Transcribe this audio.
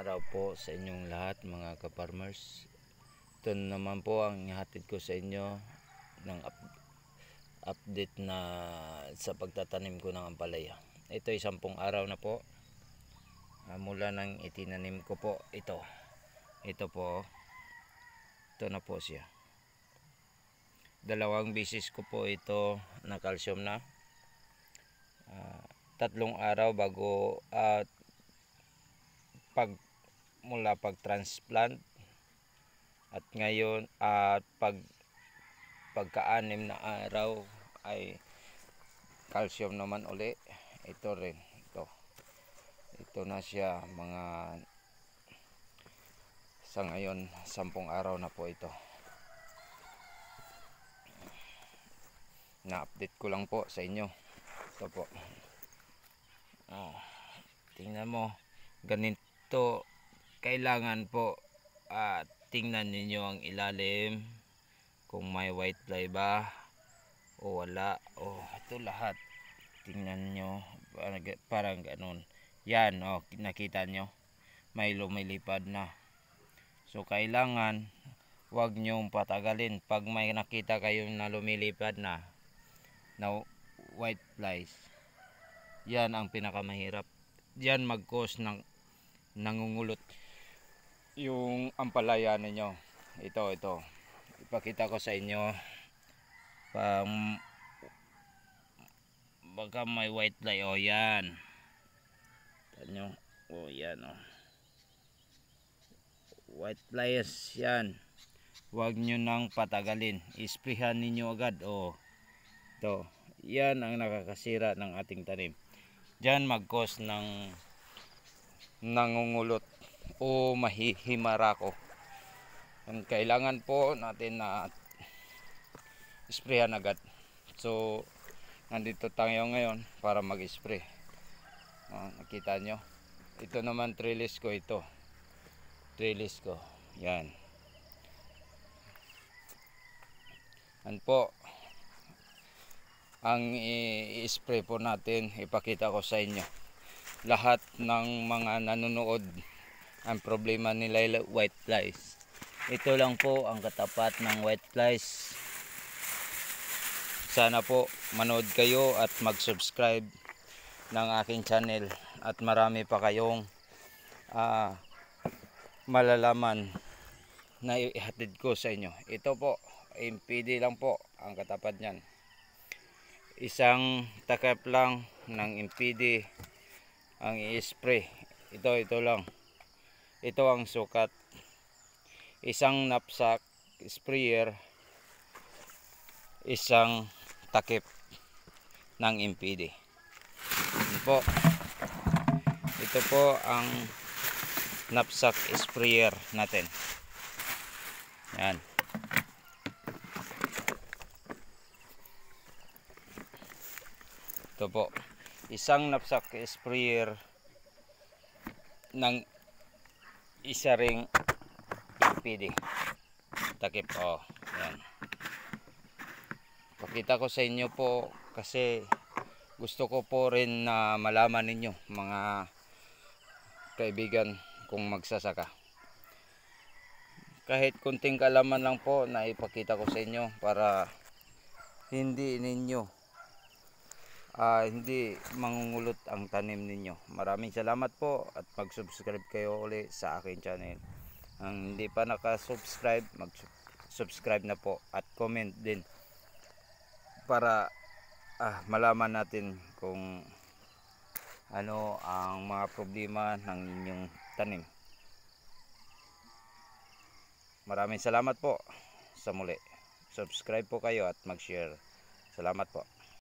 Magandang araw po sa inyong lahat mga ka-farmers. Ito naman po ang ihatid ko sa inyo ng up update na sa pagtatanim ko ng ampalaya. Ito ay sampung araw na po ah, mula nang itinanim ko po ito. Ito po. Oh. Ito na po siya. Dalawang bisis ko po ito na calcium na. Uh, tatlong araw bago at uh, pag mula pag-transplant at ngayon at pag pagka na araw ay calcium naman uli ito rin ito ito na siya mga sa ngayon sampung araw na po ito na-update ko lang po sa inyo ito po ah, tingnan mo ganito kailangan po uh, tingnan ninyo ang ilalim kung may white fly ba o wala oh ito lahat tingnan nyo parang, parang ganun yan o nakita nyo may lumilipad na so kailangan wag nyong patagalin pag may nakita kayong na lumilipad na na white flies yan ang pinakamahirap yan mag cause ng nangungulot yung ampalaya ninyo ito ito ipakita ko sa inyo pang baka may white fly o oh, yan tanyo oh, yan oh. white flies yan wag nyo nang patagalin isprihan ninyo agad oh. to yan ang nakakasira ng ating tanim diyan mag cause ng nangungulot o mahihimarako. Ang kailangan po natin na sprayan agad. So, nandito tayo ngayon para mag-spray. Oh, nakita nyo. Ito naman trellis ko ito. Trellis ko. Yan. Yan po. Ang i-spray po natin, ipakita ko sa inyo. Lahat ng mga nanonood ang problema nila white flies ito lang po ang katapat ng white flies sana po manood kayo at mag subscribe ng aking channel at marami pa kayong uh, malalaman na ihatid ko sa inyo ito po MPD lang po ang katapat niyan isang takap lang ng MPD ang i-spray ito ito lang ito ang sukat isang knapsack sprayer isang takip ng impede ito po ito po ang knapsack sprayer natin yan ito po isang knapsack sprayer ng isa ring LPD takip oh yan pakita ko sa inyo po kasi gusto ko po rin na malaman ninyo mga kaibigan kung magsasaka kahit kunting kalaman lang po na ipakita ko sa inyo para hindi ninyo uh, hindi mangungulot ang tanim ninyo. Maraming salamat po at mag-subscribe kayo uli sa akin channel. Ang hindi pa nakasubscribe, mag-subscribe na po at comment din para ah, malaman natin kung ano ang mga problema ng inyong tanim. Maraming salamat po sa muli. Subscribe po kayo at mag-share. Salamat po.